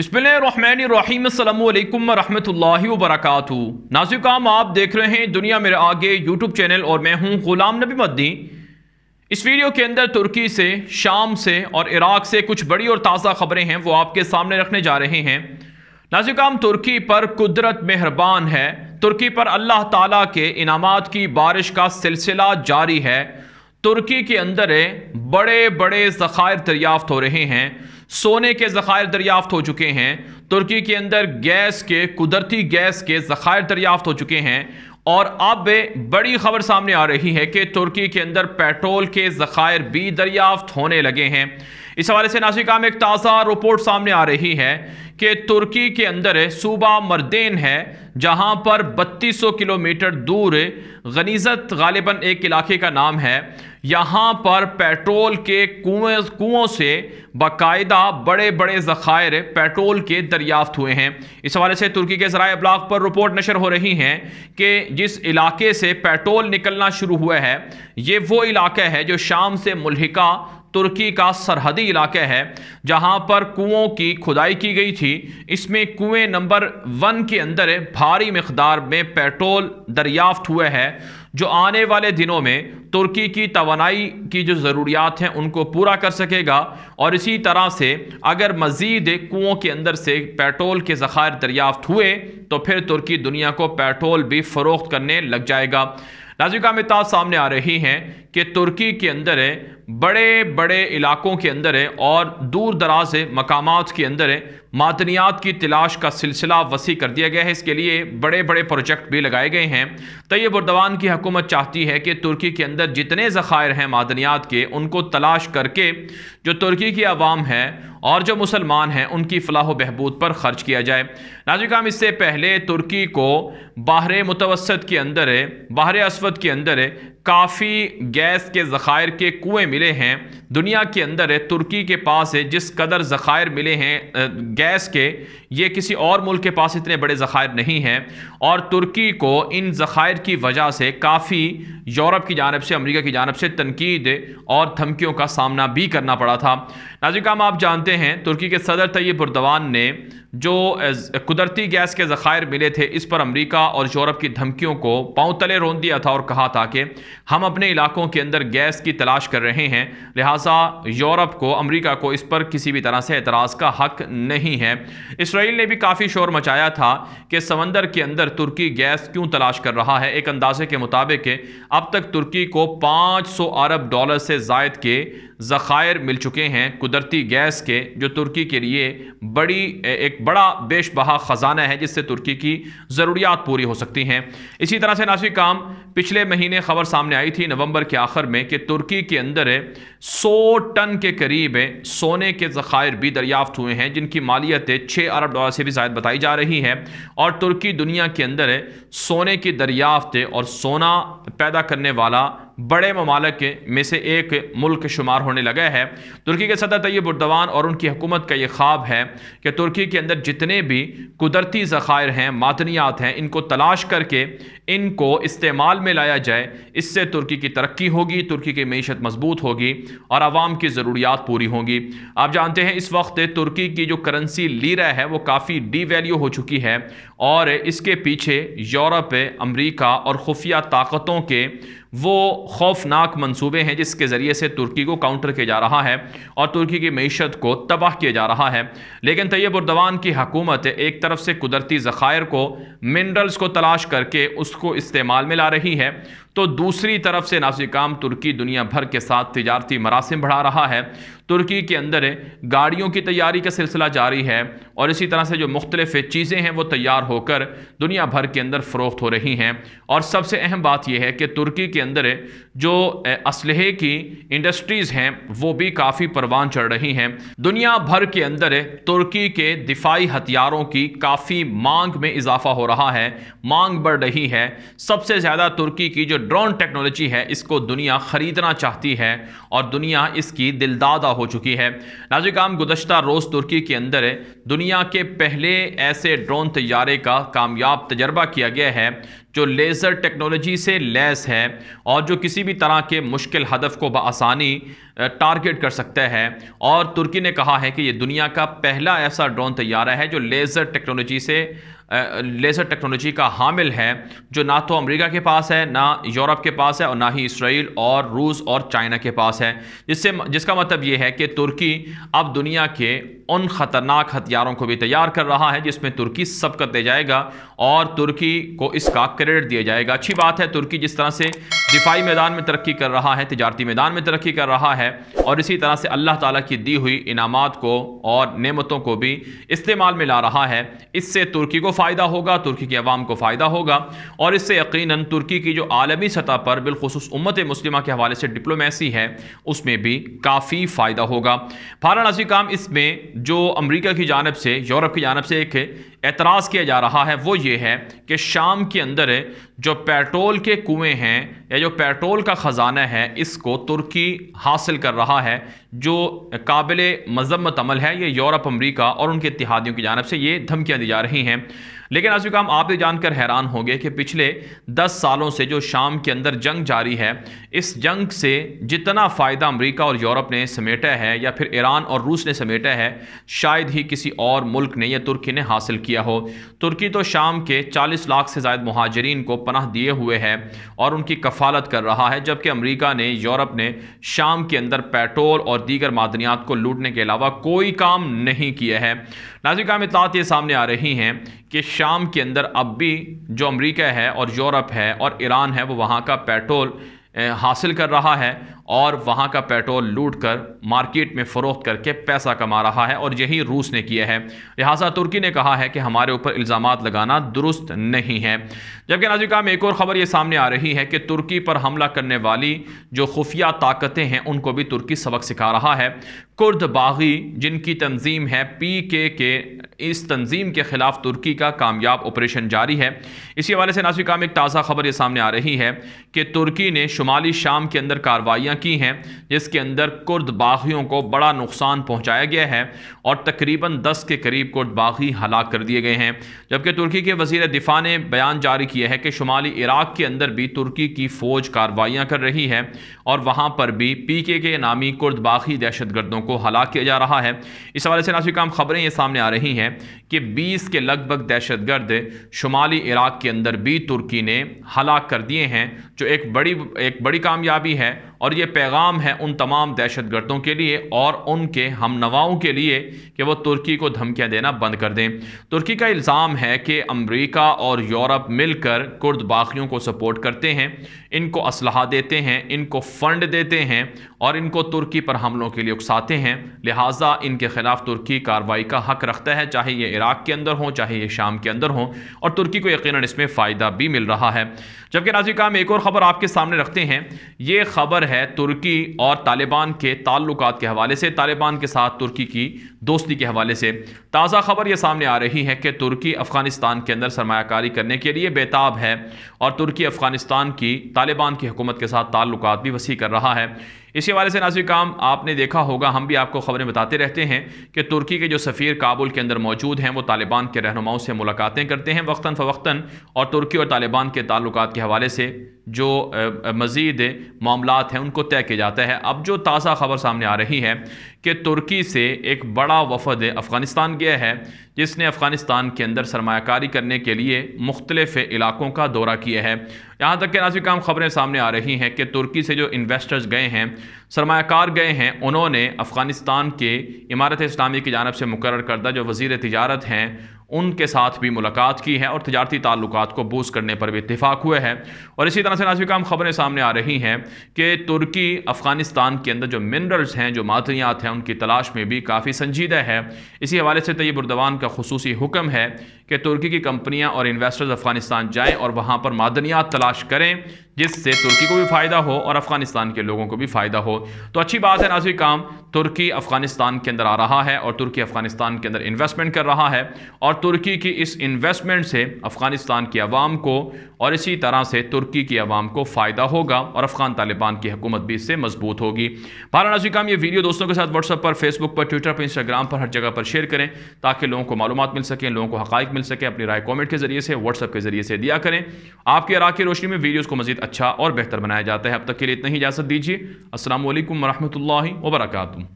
बिस्मिल्लाम नाजिक काम आप देख रहे हैं दुनिया मेरे आगे यूट्यूब चैनल और मैं हूं गुलाम नबी मद्दी इस वीडियो के अंदर तुर्की से शाम से और इराक से कुछ बड़ी और ताज़ा खबरें हैं वो आपके सामने रखने जा रहे हैं नाजिकाम तुर्की पर कुदरत मेहरबान है तुर्की पर अल्लाह ताला के इनाम की बारिश का सिलसिला जारी है तुर्की के अंदर बड़े बड़े ज़ख़ायर दरियाफ्त हो रहे हैं सोने के ज़ख़ायर दरियाफ्त हो चुके हैं तुर्की के अंदर गैस के कुदरती गैस के ज़ख़ायर दरियाफ्त हो चुके हैं और अब बड़ी खबर सामने आ रही है कि तुर्की के अंदर पेट्रोल के ज़ख़ायर भी दरियाफ्त होने लगे हैं इस हवाले से नासिका में एक ताज़ा रिपोर्ट सामने आ रही है कि तुर्की के अंदर सूबा मर्देन है जहां पर 3200 किलोमीटर दूर गनीज़त गालिबा एक इलाके का नाम है यहाँ पर पेट्रोल के कुएं कुओं से बाकायदा बड़े बड़े ज़खायर पेट्रोल के दरियाफ्त हुए हैं इस हवाले से तुर्की के ज़रा अबलाग पर रिपोर्ट नशर हो रही हैं कि जिस इलाके से पेट्रोल निकलना शुरू हुआ है ये वो इलाका है जो शाम से मुलहिका तुर्की का सरहदी इलाका है जहां पर कुओं की खुदाई की गई थी इसमें कुएं नंबर वन के अंदर भारी मकदार में पेट्रोल दरियाफ्त हुए है जो आने वाले दिनों में तुर्की की तोनाई की जो ज़रूरियात हैं उनको पूरा कर सकेगा और इसी तरह से अगर मज़ीद कुओं के अंदर से पेट्रोल के ज़ख़ायर दरियाफ्त हुए तो फिर तुर्की दुनिया को पेट्रोल भी फ़रोख्त करने लग जाएगा लाजिका मिताज सामने आ रही हैं कि तुर्की के अंदर बड़े बड़े इलाकों के अंदर है और दूर दराज है मकाम के अंदर है मातनियात की तलाश का सिलसिला वसी कर दिया गया है इसके लिए बड़े बड़े प्रोजेक्ट भी लगाए गए हैं तैयब उर्दवान की हकूमत चाहती है कि तुर्की के अंदर जितने ज़खायर हैं मादनियात के उनको तलाश करके जो तुर्की की आवाम है और जो मुसलमान हैं उनकी फलाह बहबूद पर खर्च किया जाए नाजिक काम इससे पहले तुर्की को बाहर मुतवसत के अंदर है बाहर असवद के अंदर है काफ़ी गैस के ज़ख़ायर के कुएँ मिले हैं दुनिया के अंदर है तुर्की के पास है जिस कदर ज़ख़ायर मिले हैं गैस के ये किसी और मुल्क के पास इतने बड़े ज़ख़ायर नहीं हैं और तुर्की को इन ज़ख़ायर की वजह से काफ़ी यूरोप की जानब से अमरीका की जानब से तनकीद और धमकियों का सामना भी करना पड़ा था नाजिक आप जानते हैं तुर्की के सदर तैयब बुरदवान ने जो कुदरती गैस के ज़ख़ायर मिले थे इस पर अमरीका और यूरोप की धमकियों को पाँव तले रोन दिया था और कहा था कि हम अपने इलाकों के अंदर गैस की तलाश कर रहे हैं लिहाजा लिहाजा यूरोप को अमरीका को इस पर किसी भी तरह से एतराज़ का हक नहीं है इसराइल ने भी काफ़ी शोर मचाया था कि समंदर के अंदर तुर्की गैस क्यों तलाश कर रहा है एक अंदाजे के मुताबिक अब तक तुर्की को 500 अरब डॉलर से जायद के ज़ख़ायर मिल चुके हैं कुदरती गैस के जो तुर्की के लिए बड़ी एक बड़ा बेशबहा ख़जाना है जिससे तुर्की की ज़रूरियात पूरी हो सकती हैं इसी तरह से नासिक काम पिछले महीने खबर सामने आई थी नवंबर के आखिर में कि तुर्की के अंदर सौ टन के करीब सोने के ज़खायर भी दरियाफ्त हुए हैं जिनकी मालियत छः अरब डॉलर से भी ज्यादा बताई जा रही है और तुर्की दुनिया के अंदर सोने की दरियाफ्त और सोना पैदा करने वाला बड़े ममालक में से एक मुल्क शुमार होने लगा है तुर्की के सदर तैयब उर्दवान और उनकी हुकूमत का ये ख्वाब है कि तुर्की के अंदर जितने भी कुदरती ज़ख़ायर हैं मातनियात हैं इनको तलाश करके इनको इस्तेमाल में लाया जाए इससे तुर्की की तरक्की होगी तुर्की की मीशत मजबूत होगी और आवाम की ज़रूरियात पूरी होंगी आप जानते हैं इस वक्त तुर्की की जो करेंसी लीरा है वो काफ़ी डी वैल्यू हो चुकी है और इसके पीछे यूरोप अमरीका और खुफिया ताकतों के वो खौफनाक मंसूबे हैं जिसके ज़रिए से तुर्की को काउंटर किया जा रहा है और तुर्की की मीशत को तबाह किया जा रहा है लेकिन तैयब उर्दवान की हकूमत एक तरफ से कुदरती ज़ख़ायर को मिनरल्स को तलाश करके उसको इस्तेमाल में ला रही है तो दूसरी तरफ से नासिकाम तुर्की दुनिया भर के साथ तजारती मरासम बढ़ा रहा है तुर्की के अंदर गाड़ियों की तैयारी का सिलसिला जारी है और इसी तरह से जो मुख्तलिफ चीज़ें हैं वो तैयार होकर दुनिया भर के अंदर फ़रोख्त हो रही हैं और सबसे अहम बात यह है कि तुर्की के अंदर जो असलहे की इंडस्ट्रीज़ हैं वो भी काफ़ी परवान चढ़ रही हैं दुनिया भर के अंदर तुर्की के दिफाई हथियारों की काफ़ी मांग में इजाफा हो रहा है मांग बढ़ रही है सबसे ज़्यादा तुर्की की जो ड्रोन टेक्नोलॉजी है इसको दुनिया ख़रीदना चाहती है और दुनिया इसकी दिलदादा हो चुकी है नाजिक गुजशत रोज़ तुर्की के अंदर दुनिया के पहले ऐसे ड्रोन तैयारे का कामयाब तजर्बा किया गया है जो लेज़र टेक्नोलॉजी से लैस है और जो किसी भी तरह के मुश्किल हदफ को बसानी टारगेट कर सकता है और तुर्की ने कहा है कि ये दुनिया का पहला ऐसा ड्रोन तैयारा है जो लेज़र टेक्नोलॉजी से लेज़र टेक्नोलॉजी का हामिल है जो ना तो अमेरिका के पास है ना यूरोप के पास है और ना ही इसराइल और रूस और चाइना के पास है जिससे जिसका मतलब ये है कि तुर्की अब दुनिया के उन ख़तरनाक हथियारों को भी तैयार कर रहा है जिसमें तुर्की सबकत दे जाएगा और तुर्की को इसका क्रेडिट दिया जाएगा अच्छी बात है तुर्की जिस तरह से दिफाई मैदान में तरक्की कर रहा है तजारती मैदान में तरक्की कर रहा है और इसी तरह से अल्लाह ताला की दी हुई इनामात को और नेमतों को भी इस्तेमाल में ला रहा है इससे तुर्की को फ़ायदा होगा तुर्की की अवाम को फ़ायदा होगा और इससे यकीन तुर्की की जो आलमी सतह पर बिलखसूस उम्मत मुस्लिम के हवाले से डिप्लोमेसी है उसमें भी काफ़ी फ़ायदा होगा फारा नजी काम इसमें जो अमेरिका की जानब से यूरोप की जानब से एक एतराज़ किया जा रहा है वो ये है कि शाम के अंदर जो पेट्रोल के कुएँ हैं या जो पेट्रोल का ख़जाना है इसको तुर्की हासिल कर रहा है जो काबिल मजम्मत अमल है ये यूरोप अमरीका और उनके इतिहादियों की जानब से ये धमकियाँ दी जा रही हैं लेकिन आज काम आप भी जानकर हैरान होंगे कि पिछले दस सालों से जो शाम के अंदर जंग जारी है इस जंग से जितना फ़ायदा अमरीका और यूरोप ने समेटा है या फिर ईरान और रूस ने समेटा है शायद ही किसी और मुल्क ने या तुर्की ने हासिल किया हो तुर्की तो शाम के 40 लाख से ज्यादा महाजरीन को पनाह दिए हुए है और उनकी कफालत कर रहा है जबकि अमरीका ने यूरोप ने शाम के अंदर पेट्रोल और दीगर मादनियात को लूटने के अलावा कोई काम नहीं किया है नाजिक आम इतलात ये सामने आ रही हैं कि शाम के अंदर अब भी जो अमरीका है और यूरोप है और ईरान है वो वहाँ का पेट्रोल हासिल कर रहा है और वहाँ का पेट्रोल लूट कर मार्केट में फ़रोख्त करके पैसा कमा रहा है और यही रूस ने किया है लिहाजा तुर्की ने कहा है कि हमारे ऊपर इल्ज़ाम लगाना दुरुस्त नहीं है जबकि नाजिका में एक और ख़बर ये सामने आ रही है कि तुर्की पर हमला करने वाली जो खुफिया ताकतें हैं उनको भी तुर्की सबक सिखा रहा है कुर्द बागी जिनकी तंजीम है पी के के इस तंजीम के ख़िलाफ़ तुर्की का कामयाब ऑपरेशन जारी है इसी हवाले से नाजिका में एक ताज़ा खबर ये सामने आ रही है कि तुर्की ने शुमाली शाम के अंदर कार्रवाइयाँ की हैं जिसके अंदर कुर्द बागियों को बड़ा नुकसान पहुंचाया गया है और तकरीबन 10 के करीब कुर्द बागी हलाक कर दिए गए हैं जबकि तुर्की के वजीर दिफा ने बयान जारी किया है कि शुमाली इराक़ के अंदर भी तुर्की की फ़ौज कार्रवाइयाँ कर रही है और वहाँ पर भी पी के के नामी कुर्द बागी दहशत गर्दों को हलाक किया जा रहा है इस हवाले से नासिक काम खबरें ये सामने आ रही हैं कि बीस के लगभग दहशत गर्द शुमाली इराक़ के अंदर भी तुर्की ने हलाक कर दिए हैं जो एक बड़ी एक बड़ी कामयाबी है और ये पैगाम है उन तमाम दहशत गर्दों के लिए और उनके हम नवाओं के लिए कि वह तुर्की को धमकियाँ देना बंद कर दें तुर्की का इल्ज़ाम है कि अमरीका और यूरोप मिलकर कुर्द बागियों को सपोर्ट करते हैं इनको असलाह देते हैं इनको फ़ंड देते हैं और इनको तुर्की पर हमलों के लिए उकसाते हैं लिहाजा इनके ख़िलाफ़ तुर्की कार्रवाई का हक रखता है चाहे ये इराक़ के अंदर हों चाहे ये शाम के अंदर हों और तुर्की को यकीन इसमें फ़ायदा भी मिल रहा है जबकि राजी काम एक और ख़बर आपके सामने रखते हैं ये ख़बर है तुर्की और तालिबान के ताल्लुक के हवाले से तालिबान के साथ तुर्की की दोस्ती के हवाले से ताज़ा खबर ये सामने आ रही है कि तुर्की अफ़गानिस्तान के अंदर सरमाकारी करने के लिए बेताब है और तुर्की अफ़गानिस्तान की तालिबान की हुकूमत के साथ ताल्लुक भी वसी कर रहा है इसी हवाले से नाजिक काम आपने देखा होगा हम भी आपको ख़बरें बताते रहते हैं कि तुर्की के जो सफ़ीर काबुल के अंदर मौजूद हैं वो तालिबान के रहनुमाओं से मुलाकातें करते हैं वक्ता फ़वक्ता और तुर्की और तालिबान के ताल्लुक के हवाले से जो मज़ीद मामला हैं उनको तय किया जाता है अब जो ताज़ा खबर सामने आ रही है कि तुर्की से एक बड़ा वफद अफ़गानिस्तान गया है जिसने अफ़गानिस्तान के अंदर सरमाकारी करने के लिए मुख्तलिफ इलाकों का दौरा किया है यहाँ तक कि नाजिक काम खबरें सामने आ रही हैं कि तुर्की से जो इन्वेस्टर्स गए हैं सरमाकार गए हैं उन्होंने अफ़गानिस्तान के इमारत इस्लामी की जानब से मुकर करदा जो वज़ी तजारत हैं उनके साथ भी मुलाकात की है और तजारती ताल्लुक को बूस्ट करने पर भी इतफाक़ हुए हैं और इसी तरह से नाजिक खबरें सामने आ रही हैं कि तुर्की अफ़गानिस्तान के अंदर जो मिनरल्स हैं जो मादनियात हैं उनकी तलाश में भी काफ़ी संजीदा है इसी हवाले से तयब उर्दवान का खसूसी हुक्म है कि तुर्की की कंपनियाँ और इन्वेस्टर्स अफ़गानिस्तान जाएँ और वहाँ पर मादनियात तलाश करें जिससे तुर्की को भी फ़ायदा हो और अफ़गानिस्तान के लोगों को भी फ़ायदा हो तो अच्छी बात है नाजी काम तुर्की अफ़गानिस्तान के अंदर आ रहा है और तुर्की अफ़गानिस्तान के अंदर इन्वेस्टमेंट कर रहा है और तुर्की की इस इन्वेस्टमेंट से अफ़गानिस्तान की आवाम को और इसी तरह से तुर्की की आवाम को फ़ायदा होगा और अफ़गान तालिबान की हुकूमत भी इससे मजबूत होगी भारत नाजी काम ये वीडियो दोस्तों के साथ व्हाट्सअप पर फेसबुक पर ट्विटर पर इंस्टाग्राम पर हर जगह पर शेयर करें ताकि लोगों को मालूम मिल सकें लोगों को हक़ मिल सके अपनी राय कॉमेंट के ज़रिए से व्हाट्सअप के ज़रिए से दिया करें आपकी अरा की रोशनी में वीडियोज़ को मजीद अच्छा और बेहतर बनाया जाता है अब तक के लिए इतना ही इजाज़त दीजिए असल वरहमल वर्का